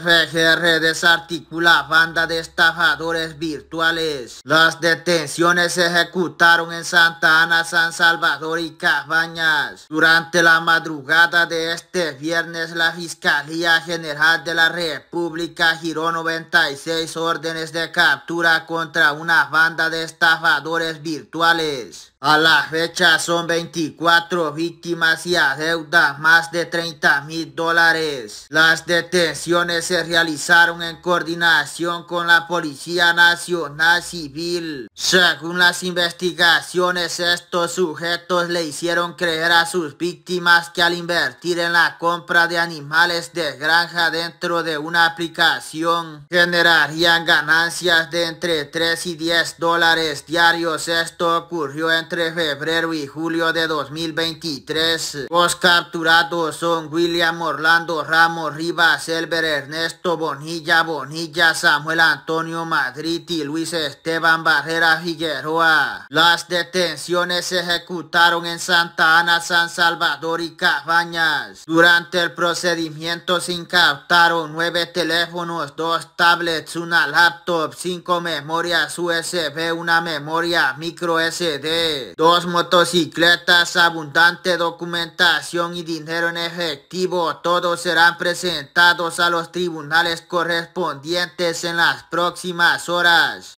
FGR desarticula banda de estafadores virtuales. Las detenciones se ejecutaron en Santa Ana, San Salvador y Cabañas. Durante la madrugada de este viernes, la Fiscalía General de la República giró 96 órdenes de captura contra una banda de estafadores virtuales. A la fecha son 24 víctimas y deuda más de 30 mil dólares. Las detenciones se realizaron en coordinación con la Policía Nacional Civil. Según las investigaciones, estos sujetos le hicieron creer a sus víctimas que al invertir en la compra de animales de granja dentro de una aplicación, generarían ganancias de entre 3 y 10 dólares diarios. Esto ocurrió entre febrero y julio de 2023. Los capturados son William Orlando Ramos Rivas, Elber esto Bonilla, Bonilla, Samuel Antonio Madrid y Luis Esteban Barrera Figueroa. Las detenciones se ejecutaron en Santa Ana, San Salvador y Cabañas. Durante el procedimiento se incautaron nueve teléfonos, dos tablets, una laptop, cinco memorias USB, una memoria micro SD, dos motocicletas, abundante documentación y dinero en efectivo. Todos serán presentados a los tribunales correspondientes en las próximas horas.